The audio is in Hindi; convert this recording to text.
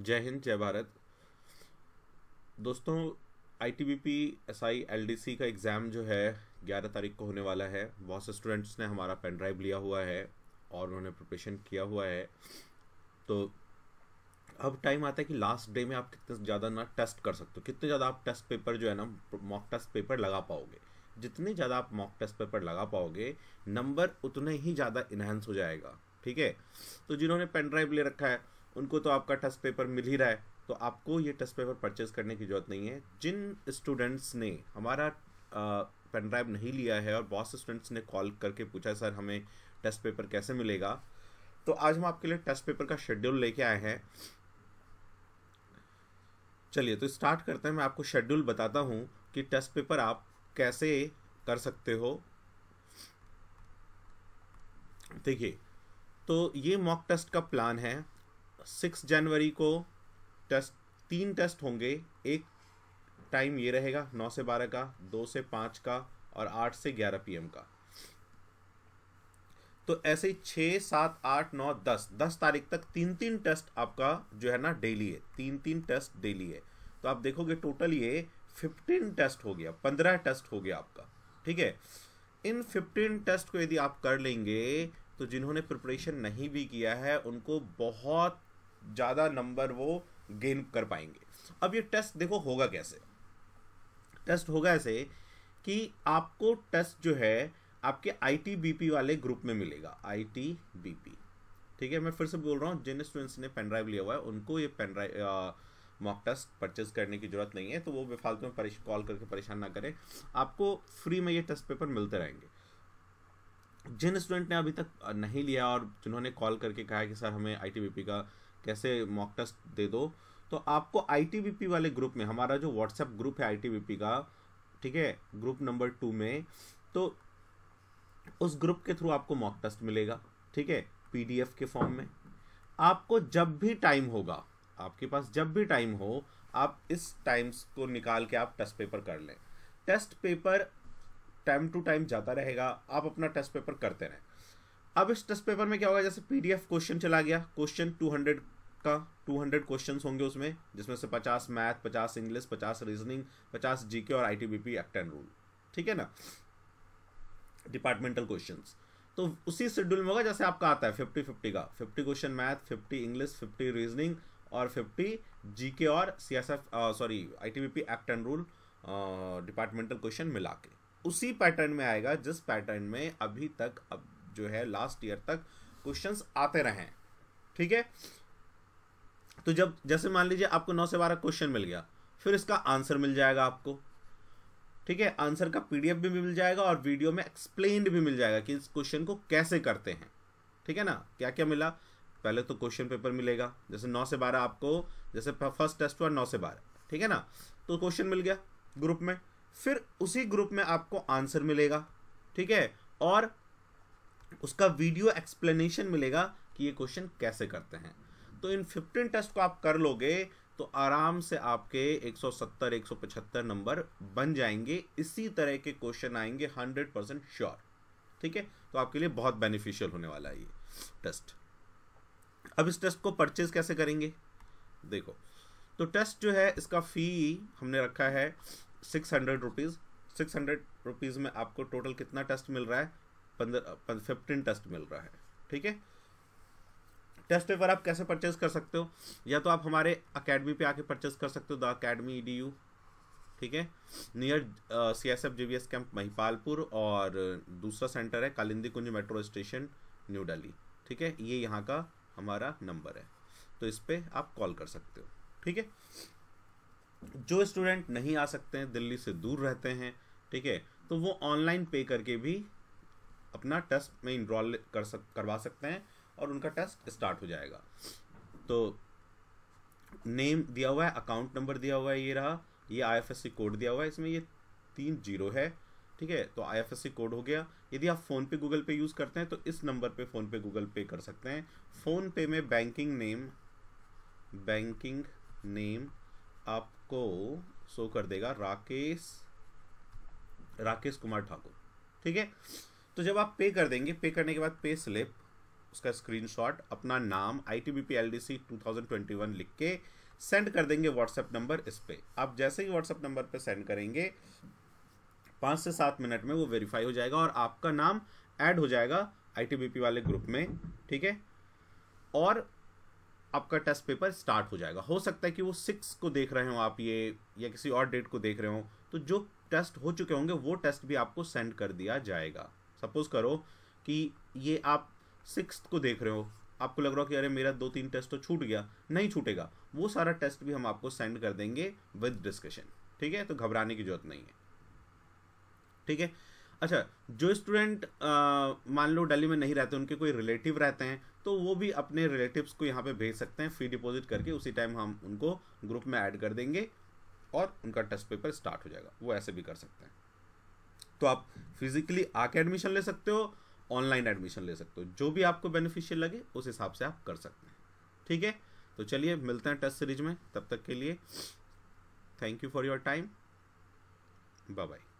जय हिंद जय भारत दोस्तों I T B P S I L D C का एग्ज़ाम जो है ग्यारह तारीख को होने वाला है बहुत से स्टूडेंट्स ने हमारा पेन ड्राइव लिया हुआ है और उन्होंने प्रिपरेशन किया हुआ है तो अब टाइम आता है कि लास्ट डे में आप कितने ज़्यादा ना टेस्ट कर सकते हो कितने ज़्यादा आप टेस्ट पेपर जो है ना मॉक टेस्ट पेपर लगा पाओगे जितने ज़्यादा आप मॉक टेस्ट पेपर लगा पाओगे नंबर उतने ही ज़्यादा इन्हेंस हो जाएगा ठीक है तो जिन्होंने पेन ड्राइव ले रखा है उनको तो आपका टेस्ट पेपर मिल ही रहा है तो आपको ये टेस्ट पेपर परचेज करने की ज़रूरत नहीं है जिन स्टूडेंट्स ने हमारा पेन ड्राइव नहीं लिया है और बहुत से स्टूडेंट्स ने कॉल करके पूछा सर हमें टेस्ट पेपर कैसे मिलेगा तो आज हम आपके लिए टेस्ट पेपर का शेड्यूल लेके आए हैं चलिए तो स्टार्ट करते हैं मैं आपको शेड्यूल बताता हूँ कि टेस्ट पेपर आप कैसे कर सकते हो देखिए तो ये मॉक टेस्ट का प्लान है सिक्स जनवरी को टेस्ट तीन टेस्ट होंगे एक टाइम ये रहेगा नौ से बारह का दो से पाँच का और आठ से ग्यारह पीएम का तो ऐसे ही छः सात आठ नौ दस दस तारीख तक तीन तीन टेस्ट आपका जो है ना डेली है तीन तीन टेस्ट डेली है तो आप देखोगे टोटल ये फिफ्टीन टेस्ट हो गया पंद्रह टेस्ट हो गया आपका ठीक है इन फिफ्टीन टेस्ट को यदि आप कर लेंगे तो जिन्होंने प्रिपरेशन नहीं भी किया है उनको बहुत ज़्यादा नंबर वो गेन कर पाएंगे अब ये टेस्ट देखो होगा कैसे टेस्ट होगा ऐसे कि आपको टेस्ट जो है आपके आईटीबीपी वाले ग्रुप में मिलेगा आईटीबीपी ठीक है मैं फिर से बोल रहा हूँ जिन स्टूडेंट्स ने पेन ड्राइव लिया हुआ है उनको ये pen drive mock test purchase करने की जरूरत नहीं है तो वो बेफालतू में कॉल करके परेशान ना करें आपको फ्री में ये टेस्ट पेपर मिलते रहेंगे जिन स्टूडेंट ने अभी तक नहीं लिया और जिन्होंने कॉल करके कहा कि सर हमें आईटीबीपी का कैसे मॉक टेस्ट दे दो तो आपको आईटीबीपी वाले ग्रुप में हमारा जो व्हाट्सएप ग्रुप है आईटीबीपी का ठीक है ग्रुप नंबर टू में तो उस ग्रुप के थ्रू आपको मॉक टेस्ट मिलेगा ठीक है पीडीएफ के फॉर्म में आपको जब भी टाइम होगा आपके पास जब भी टाइम हो आप इस टाइम्स को निकाल के आप टेस्ट पेपर कर लें test paper time to time जाता रहेगा आप अपना टेस्ट पेपर करते रहें अब इस टेस्ट पेपर में क्या होगा जैसे पीडीएफ क्वेश्चन चला गया क्वेश्चन हंड्रेड का 200 क्वेश्चंस होंगे उसमें जिसमें से 50 मैथ 50 इंग्लिश 50 रीजनिंग 50 जीके और आईटीबीपी एक्ट एंड रूल ठीक है ना डिपार्टमेंटल क्वेश्चंस तो उसी शेड्यूल में होगा जैसे आपका आता है 50 50 का 50 क्वेश्चन मैथ 50 इंग्लिश 50 रीजनिंग और 50 जीके और C S F sorry I T B P act and rule departmental question मिला के उसी पैटर्न में आएगा जिस पैटर्न में अभी तक अब जो है लास्ट ईयर तक क्वेश्चंस आते रहे ठीक है तो जब जैसे मान लीजिए आपको नौ से बारह क्वेश्चन मिल गया फिर इसका आंसर मिल जाएगा आपको ठीक है आंसर का पीडीएफ भी मिल जाएगा और वीडियो में एक्सप्लेन भी मिल जाएगा कि इस क्वेश्चन को कैसे करते हैं ठीक है ना क्या क्या मिला पहले तो क्वेश्चन पेपर मिलेगा जैसे नौ से बारह आपको जैसे फर्स्ट टेस्ट हुआ नौ से बारह ठीक है ना तो क्वेश्चन मिल गया ग्रुप में फिर उसी ग्रुप में आपको आंसर मिलेगा ठीक है और उसका वीडियो एक्सप्लेनेशन मिलेगा कि ये क्वेश्चन कैसे करते हैं तो इन 15 टेस्ट को आप कर लोगे तो आराम से आपके 170 175 नंबर बन जाएंगे इसी तरह के क्वेश्चन आएंगे 100 परसेंट श्योर ठीक है तो आपके लिए बहुत बेनिफिशियल होने वाला है ये टेस्ट अब इस टेस्ट को परचेज कैसे करेंगे देखो तो टेस्ट जो है इसका फ़ी हमने रखा है six hundred rupees six hundred rupees में आपको टोटल कितना टेस्ट मिल रहा है पंद्रह फिफ्टीन टेस्ट मिल रहा है ठीक है टेस्ट पेपर आप कैसे परचेज कर सकते हो या तो आप हमारे अकेडमी पे आके परचेज कर सकते हो द अकेडमी ई e ठीक है near C S F G V S camp Mahipalpur और दूसरा सेंटर है Kalindi Kunj metro station New Delhi ठीक है ये यहाँ का हमारा नंबर है तो इस पर आप कॉल कर सकते हो ठीक है जो स्टूडेंट नहीं आ सकते हैं दिल्ली से दूर रहते हैं ठीक है तो वो ऑनलाइन पे करके भी अपना टेस्ट में इनरोल कर सक करवा सकते हैं और उनका टेस्ट स्टार्ट हो जाएगा तो नेम दिया हुआ है अकाउंट नंबर दिया हुआ है ये रहा ये आईएफएससी कोड दिया हुआ है इसमें ये तीन जीरो है ठीक है तो आईएफएससी कोड हो गया यदि आप फ़ोन पे गूगल पे यूज़ करते हैं तो इस नंबर पे फ़ोन पे गूगल पे कर सकते हैं फ़ोन पे में बैंकिंग नेम बैंकिंग नेम आपको शो कर देगा राकेश राकेश कुमार ठाकुर ठीक है तो जब आप पे कर देंगे पे करने के बाद पे स्लिप उसका स्क्रीनशॉट अपना नाम I T B P L D C two thousand twenty one लिख के सेंड कर देंगे व्हाट्सएप नंबर इस पर आप जैसे ही व्हाट्सएप नंबर पर सेंड करेंगे पाँच से सात मिनट में वो वेरीफाई हो जाएगा और आपका नाम ऐड हो जाएगा पी वाले ग्रुप में ठीक है और आपका टेस्ट पेपर स्टार्ट हो जाएगा हो सकता है कि वो सिक्स को देख रहे हो आप ये या किसी और डेट को देख रहे हो तो जो टेस्ट हो चुके होंगे वो टेस्ट भी आपको सेंड कर दिया जाएगा सपोज करो कि ये आप सिक्स को देख रहे हो आपको लग रहा हो कि अरे मेरा दो तीन टेस्ट तो छूट गया नहीं छूटेगा वो सारा टेस्ट भी हम आपको सेंड कर देंगे विद डिस्कशन ठीक है तो घबराने की जरूरत नहीं है ठीक है अच्छा जो स्टूडेंट मान लो दिल्ली में नहीं रहते उनके कोई रिलेटिव रहते हैं तो वो भी अपने रिलेटिव्स को यहाँ पे भेज सकते हैं फी डिपॉजिट करके उसी टाइम हम उनको ग्रुप में ऐड कर देंगे और उनका टेस्ट पेपर स्टार्ट हो जाएगा वो ऐसे भी कर सकते हैं तो आप फिजिकली आके एडमिशन ले सकते हो ऑनलाइन एडमिशन ले सकते हो जो भी आपको बेनिफिशियल लगे उस हिसाब से आप कर सकते हैं ठीक है तो चलिए मिलते हैं टेस्ट सीरीज में तब तक के लिए thank you for your time bye bye